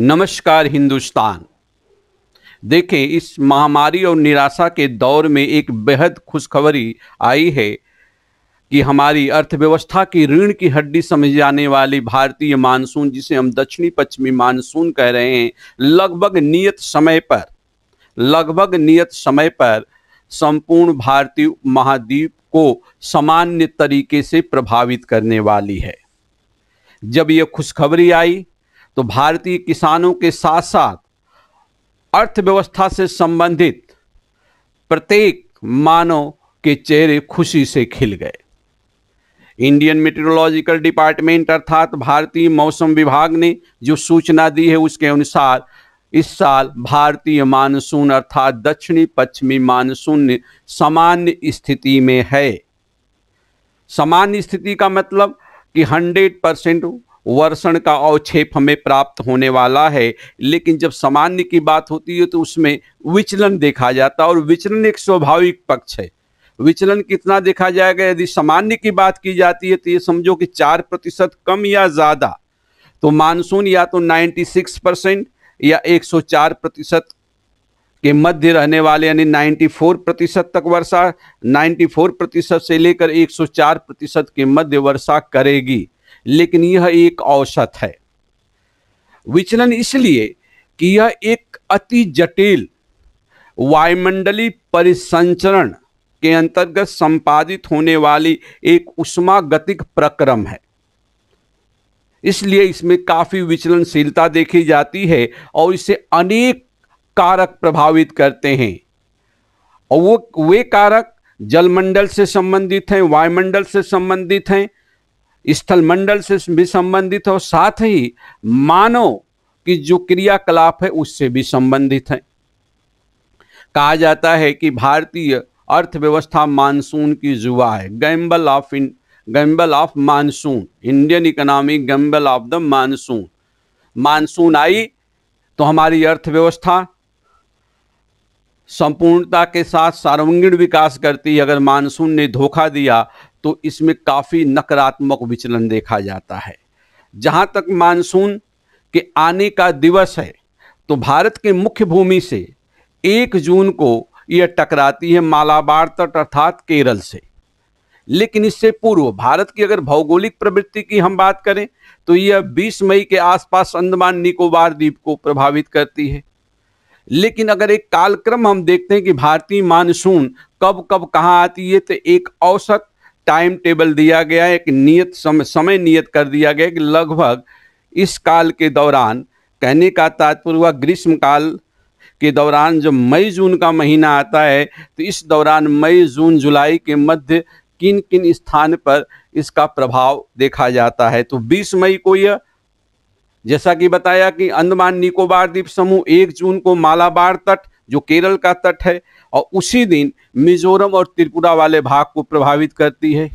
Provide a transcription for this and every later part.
नमस्कार हिंदुस्तान देखें इस महामारी और निराशा के दौर में एक बेहद खुशखबरी आई है कि हमारी अर्थव्यवस्था की ऋण की हड्डी समझ जाने वाली भारतीय मानसून जिसे हम दक्षिणी पश्चिमी मानसून कह रहे हैं लगभग नियत समय पर लगभग नियत समय पर संपूर्ण भारतीय महाद्वीप को सामान्य तरीके से प्रभावित करने वाली है जब यह खुशखबरी आई तो भारतीय किसानों के साथ साथ अर्थव्यवस्था से संबंधित प्रत्येक मानव के चेहरे खुशी से खिल गए इंडियन मेट्रोलॉजिकल डिपार्टमेंट अर्थात भारतीय मौसम विभाग ने जो सूचना दी है उसके अनुसार इस साल भारतीय मानसून अर्थात दक्षिणी पश्चिमी मानसून सामान्य स्थिति में है सामान्य स्थिति का मतलब कि 100 परसेंट वर्षण का अवक्षेप हमें प्राप्त होने वाला है लेकिन जब सामान्य की बात होती है तो उसमें विचलन देखा जाता है और विचलन एक स्वाभाविक पक्ष है विचलन कितना देखा जाएगा यदि सामान्य की बात की जाती है तो ये समझो कि चार प्रतिशत कम या ज़्यादा तो मानसून या तो 96 परसेंट या 104 प्रतिशत के मध्य रहने वाले यानी 94 प्रतिशत तक वर्षा 94 प्रतिशत से लेकर 104 प्रतिशत के मध्य वर्षा करेगी लेकिन यह एक औसत है विचलन इसलिए कि यह एक अति जटिल वायुमंडलीय परिसंचरण के अंतर्गत संपादित होने वाली एक उष्मागतिक प्रक्रम है इसलिए इसमें काफ़ी विचलनशीलता देखी जाती है और इसे अनेक कारक प्रभावित करते हैं और वो वे कारक जलमंडल से संबंधित हैं वायुमंडल से संबंधित हैं स्थल मंडल से भी संबंधित है और साथ ही मानव की जो क्रियाकलाप है उससे भी संबंधित है कहा जाता है कि भारतीय अर्थव्यवस्था मानसून की जुआ है gamble of in gamble of monsoon Indian economy gamble of the monsoon monsoon आई तो हमारी अर्थव्यवस्था संपूर्णता के साथ सार्वंगीण विकास करती है अगर मानसून ने धोखा दिया तो इसमें काफ़ी नकारात्मक विचलन देखा जाता है जहाँ तक मानसून के आने का दिवस है तो भारत के मुख्य भूमि से एक जून को यह टकराती है मालाबार तट अर्थात केरल से लेकिन इससे पूर्व भारत की अगर भौगोलिक प्रवृत्ति की हम बात करें तो यह 20 मई के आसपास अंडमान निकोबार द्वीप को प्रभावित करती है लेकिन अगर एक कालक्रम हम देखते हैं कि भारतीय मानसून कब कब कहाँ आती है तो एक औसत टाइम टेबल दिया गया एक नियत समय समय नियत कर दिया गया कि लगभग इस काल के दौरान कहने का तात्पर्य हुआ ग्रीष्म काल के दौरान जब मई जून का महीना आता है तो इस दौरान मई जून जुलाई के मध्य किन किन स्थान पर इसका प्रभाव देखा जाता है तो 20 मई को यह जैसा कि बताया कि अंडमान निकोबार द्वीप समूह एक जून को मालाबार तट जो केरल का तट है और उसी दिन मिजोरम और त्रिपुरा वाले भाग को प्रभावित करती है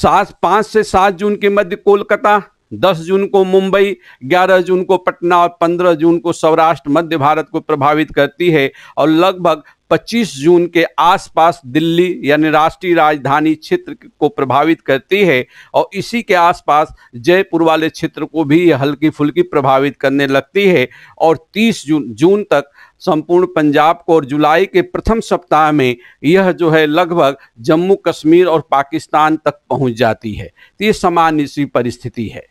सात पाँच से सात जून के मध्य कोलकाता दस जून को मुंबई ग्यारह जून को पटना और पंद्रह जून को सौराष्ट्र मध्य भारत को प्रभावित करती है और लगभग 25 जून के आसपास दिल्ली यानी राष्ट्रीय राजधानी क्षेत्र को प्रभावित करती है और इसी के आसपास जयपुर वाले क्षेत्र को भी हल्की फुल्की प्रभावित करने लगती है और 30 जून जून तक संपूर्ण पंजाब को और जुलाई के प्रथम सप्ताह में यह जो है लगभग जम्मू कश्मीर और पाकिस्तान तक पहुंच जाती है तो ये सामान्य सी परिस्थिति है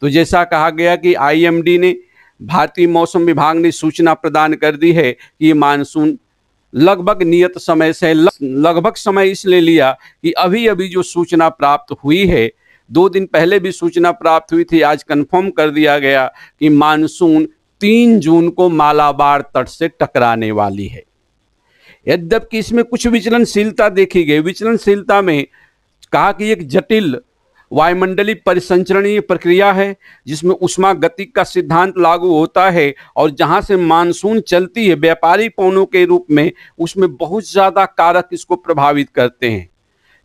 तो जैसा कहा गया कि आईएमडी ने भारतीय मौसम विभाग ने सूचना प्रदान कर दी है कि ये मानसून लगभग नियत समय से लगभग समय इसलिए लिया कि अभी अभी जो सूचना प्राप्त हुई है दो दिन पहले भी सूचना प्राप्त हुई थी आज कंफर्म कर दिया गया कि मानसून तीन जून को मालाबार तट से टकराने वाली है यद्यपि इसमें कुछ विचलनशीलता देखी गई विचलनशीलता में कहा कि एक जटिल वायुमंडलीय परिसंचरणीय प्रक्रिया है जिसमें उष्मा गति का सिद्धांत लागू होता है और जहाँ से मानसून चलती है व्यापारी पौनों के रूप में उसमें बहुत ज़्यादा कारक इसको प्रभावित करते हैं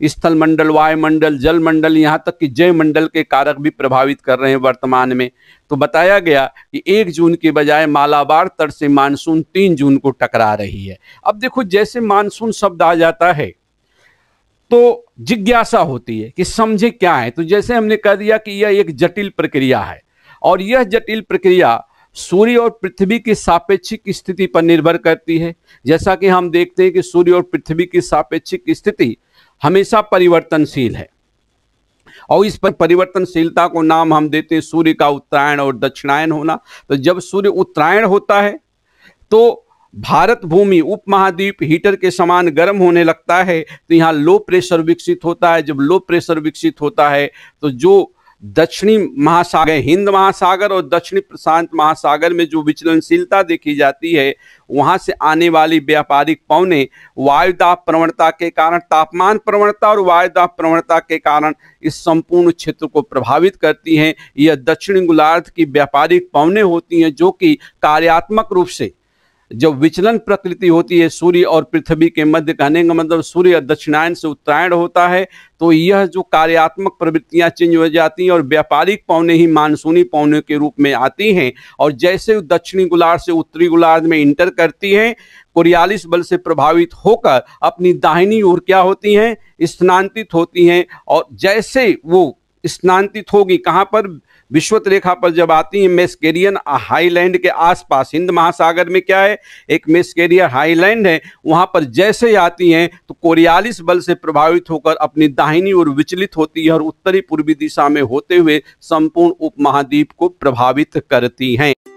स्थल मंडल वायुमंडल जल मंडल यहाँ तक कि जय मंडल के कारक भी प्रभावित कर रहे हैं वर्तमान में तो बताया गया कि एक जून के बजाय मालाबार तट से मानसून तीन जून को टकरा रही है अब देखो जैसे मानसून शब्द आ जाता है तो जिज्ञासा होती है कि समझे क्या है तो जैसे हमने कह दिया कि यह एक जटिल प्रक्रिया है और यह जटिल प्रक्रिया सूर्य और पृथ्वी की सापेक्षिक स्थिति पर निर्भर करती है जैसा कि हम देखते हैं कि सूर्य और पृथ्वी की सापेक्षिक स्थिति हमेशा परिवर्तनशील है और इस पर परिवर्तनशीलता को नाम हम देते हैं सूर्य का उत्तरायण और दक्षिणायन होना तो जब सूर्य उत्तरायण होता है तो भारत भूमि उपमहाद्वीप हीटर के समान गर्म होने लगता है तो यहाँ लो प्रेशर विकसित होता है जब लो प्रेशर विकसित होता है तो जो दक्षिणी महासागर हिंद महासागर और दक्षिणी प्रशांत महासागर में जो विचलनशीलता देखी जाती है वहाँ से आने वाली व्यापारिक पवने वायुदाप प्रवणता के कारण तापमान प्रवणता और वायुदाप प्रवणता के कारण इस संपूर्ण क्षेत्र को प्रभावित करती हैं यह दक्षिणी गोलार्ध की व्यापारिक पवने होती हैं जो कि कार्यात्मक रूप से जब विचलन प्रकृति होती है सूर्य और पृथ्वी के मध्य कहने का मतलब सूर्य दक्षिणायन से उत्तरायण होता है तो यह जो कार्यात्मक प्रवृत्तियां चेंज हो जाती हैं और व्यापारिक पौने ही मानसूनी पौने के रूप में आती हैं और जैसे दक्षिणी गोलार्ध से उत्तरी गोलार्ध में इंटर करती हैं कोरियालिस बल से प्रभावित होकर अपनी दाहिनी ओर क्या होती हैं स्थानांतरित होती हैं और जैसे वो स्थानांतरित होगी कहाँ पर विश्वत रेखा पर जब आती है मेस्केरियन हाईलैंड के आसपास हिंद महासागर में क्या है एक मेस्केरियर हाईलैंड है वहां पर जैसे ही आती हैं तो कोरियालिस बल से प्रभावित होकर अपनी दाहिनी ओर विचलित होती है और उत्तरी पूर्वी दिशा में होते हुए संपूर्ण उपमहाद्वीप को प्रभावित करती हैं